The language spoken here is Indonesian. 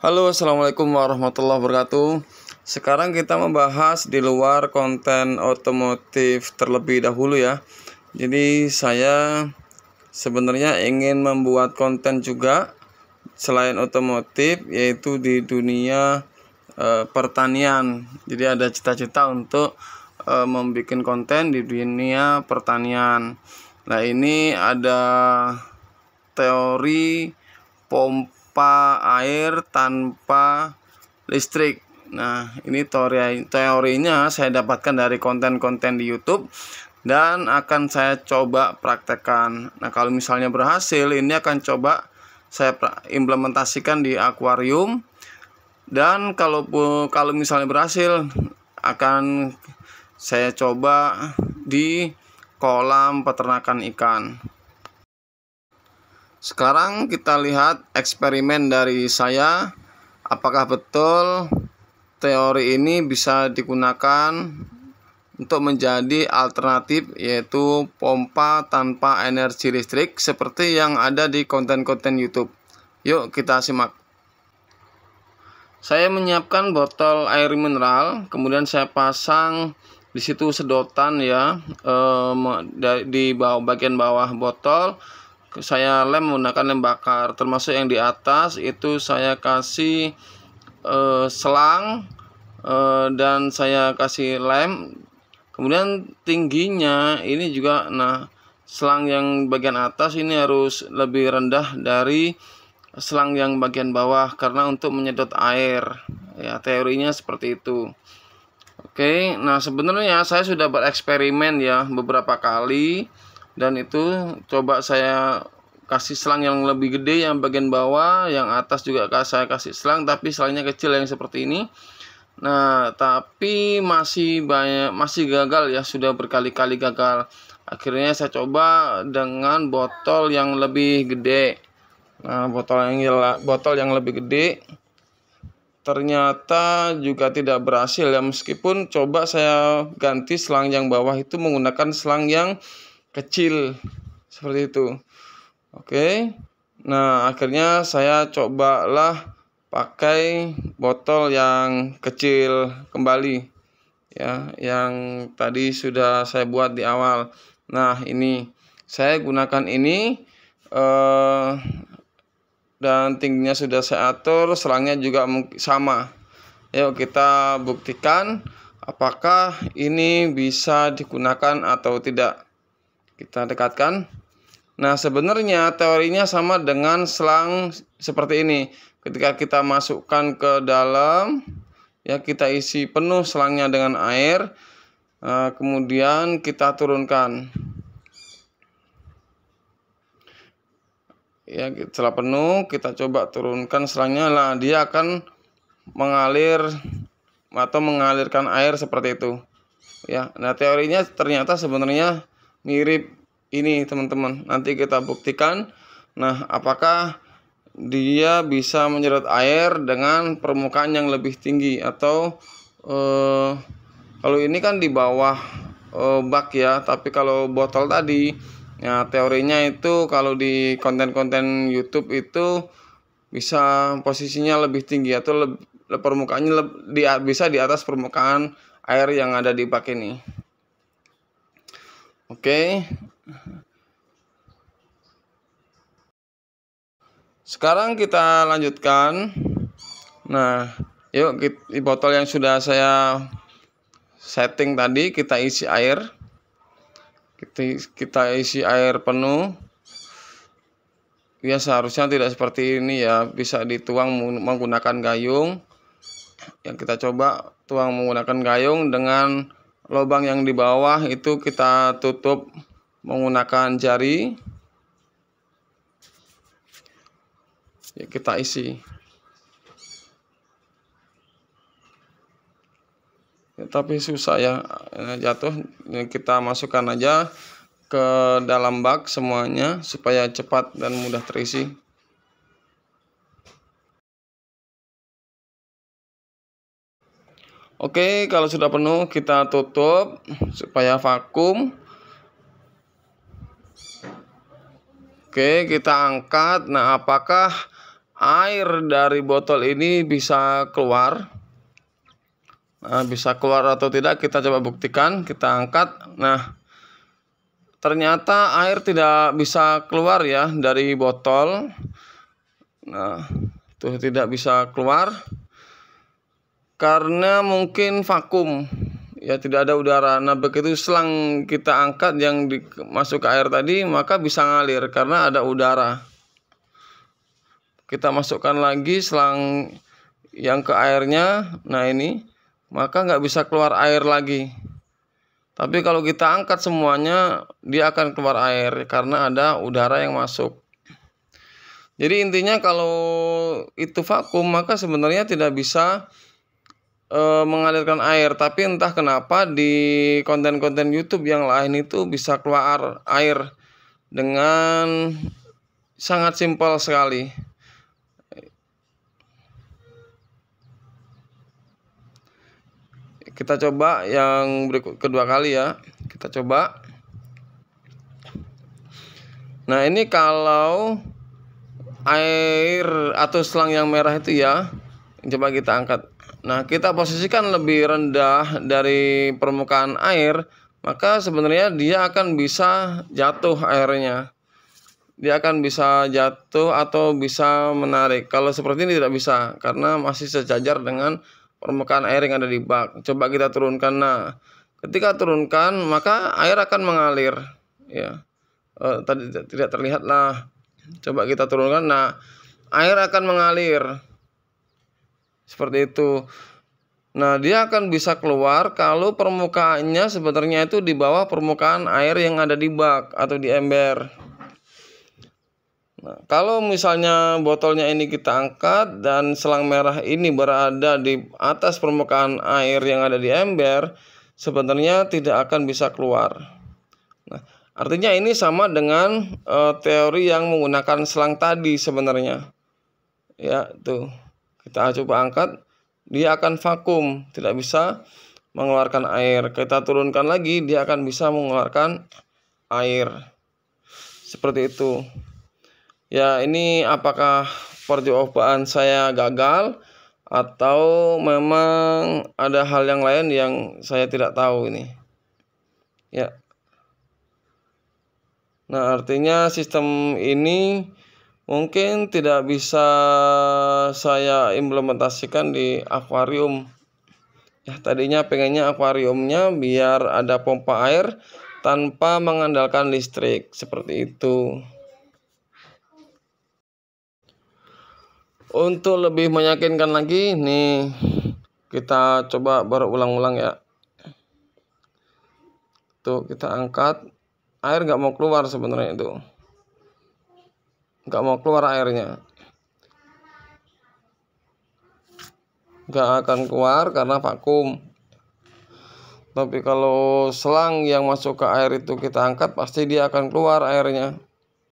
Halo assalamualaikum warahmatullahi wabarakatuh Sekarang kita membahas di luar konten otomotif terlebih dahulu ya Jadi saya sebenarnya ingin membuat konten juga Selain otomotif yaitu di dunia e, pertanian Jadi ada cita-cita untuk e, membuat konten di dunia pertanian Nah ini ada teori pompa tanpa air, tanpa listrik. Nah, ini teori teorinya saya dapatkan dari konten-konten di YouTube dan akan saya coba praktekkan. Nah, kalau misalnya berhasil, ini akan coba saya implementasikan di akuarium. Dan kalau kalau misalnya berhasil akan saya coba di kolam peternakan ikan. Sekarang kita lihat eksperimen dari saya apakah betul teori ini bisa digunakan untuk menjadi alternatif yaitu pompa tanpa energi listrik seperti yang ada di konten-konten YouTube. Yuk kita simak. Saya menyiapkan botol air mineral, kemudian saya pasang di situ sedotan ya eh, di bawah bagian bawah botol saya lem menggunakan lem bakar termasuk yang di atas itu saya kasih e, selang e, dan saya kasih lem kemudian tingginya ini juga nah selang yang bagian atas ini harus lebih rendah dari selang yang bagian bawah karena untuk menyedot air ya teorinya seperti itu oke nah sebenarnya saya sudah bereksperimen ya beberapa kali dan itu coba saya kasih selang yang lebih gede yang bagian bawah yang atas juga saya kasih selang tapi selangnya kecil yang seperti ini nah tapi masih banyak masih gagal ya sudah berkali-kali gagal akhirnya saya coba dengan botol yang lebih gede nah botol yang botol yang lebih gede ternyata juga tidak berhasil ya meskipun coba saya ganti selang yang bawah itu menggunakan selang yang kecil seperti itu oke nah akhirnya saya cobalah pakai botol yang kecil kembali ya yang tadi sudah saya buat di awal nah ini saya gunakan ini eh, dan tingginya sudah saya atur selangnya juga sama yuk kita buktikan apakah ini bisa digunakan atau tidak kita dekatkan. Nah, sebenarnya teorinya sama dengan selang seperti ini. Ketika kita masukkan ke dalam, ya kita isi penuh selangnya dengan air, eh, kemudian kita turunkan. Ya, setelah penuh kita coba turunkan selangnya Nah, dia akan mengalir atau mengalirkan air seperti itu. Ya, nah teorinya ternyata sebenarnya mirip ini teman-teman nanti kita buktikan nah apakah dia bisa menyerot air dengan permukaan yang lebih tinggi atau eh, kalau ini kan di bawah eh, bak ya tapi kalau botol tadi ya teorinya itu kalau di konten-konten YouTube itu bisa posisinya lebih tinggi atau lebih, permukaannya lebih, di, bisa di atas permukaan air yang ada di bak ini. Oke. Sekarang kita lanjutkan. Nah, yuk di botol yang sudah saya setting tadi kita isi air. Kita, kita isi air penuh. Ya seharusnya tidak seperti ini ya, bisa dituang menggunakan gayung. Yang kita coba tuang menggunakan gayung dengan lubang yang di bawah itu kita tutup menggunakan jari ya, kita isi ya, tapi susah ya eh, jatuh ya, kita masukkan aja ke dalam bak semuanya supaya cepat dan mudah terisi Oke, kalau sudah penuh kita tutup supaya vakum. Oke, kita angkat. Nah, apakah air dari botol ini bisa keluar? Nah, bisa keluar atau tidak kita coba buktikan. Kita angkat. Nah, ternyata air tidak bisa keluar ya dari botol. Nah, itu tidak bisa keluar karena mungkin vakum ya tidak ada udara. Nah begitu selang kita angkat yang di, masuk ke air tadi maka bisa ngalir karena ada udara. Kita masukkan lagi selang yang ke airnya, nah ini maka nggak bisa keluar air lagi. Tapi kalau kita angkat semuanya dia akan keluar air karena ada udara yang masuk. Jadi intinya kalau itu vakum maka sebenarnya tidak bisa Eh, mengalirkan air tapi entah kenapa di konten-konten YouTube yang lain itu bisa keluar air dengan sangat simpel sekali kita coba yang berikut kedua kali ya kita coba nah ini kalau air atau selang yang merah itu ya coba kita angkat Nah, kita posisikan lebih rendah dari permukaan air, maka sebenarnya dia akan bisa jatuh airnya. Dia akan bisa jatuh atau bisa menarik. Kalau seperti ini tidak bisa karena masih sejajar dengan permukaan air yang ada di bak. Coba kita turunkan. Nah, ketika turunkan maka air akan mengalir. Ya, eh, tadi tidak terlihat lah. Coba kita turunkan. Nah, air akan mengalir seperti itu. Nah, dia akan bisa keluar kalau permukaannya sebenarnya itu di bawah permukaan air yang ada di bak atau di ember. Nah, kalau misalnya botolnya ini kita angkat dan selang merah ini berada di atas permukaan air yang ada di ember, sebenarnya tidak akan bisa keluar. Nah, artinya ini sama dengan e, teori yang menggunakan selang tadi sebenarnya. Ya, tuh kita coba angkat dia akan vakum tidak bisa mengeluarkan air kita turunkan lagi dia akan bisa mengeluarkan air seperti itu ya ini apakah percobaan saya gagal atau memang ada hal yang lain yang saya tidak tahu ini ya nah artinya sistem ini mungkin tidak bisa saya implementasikan di akuarium ya tadinya pengennya akuariumnya biar ada pompa air tanpa mengandalkan listrik seperti itu untuk lebih meyakinkan lagi nih kita coba berulang-ulang ya tuh kita angkat air nggak mau keluar sebenarnya itu nggak mau keluar airnya nggak akan keluar karena vakum tapi kalau selang yang masuk ke air itu kita angkat pasti dia akan keluar airnya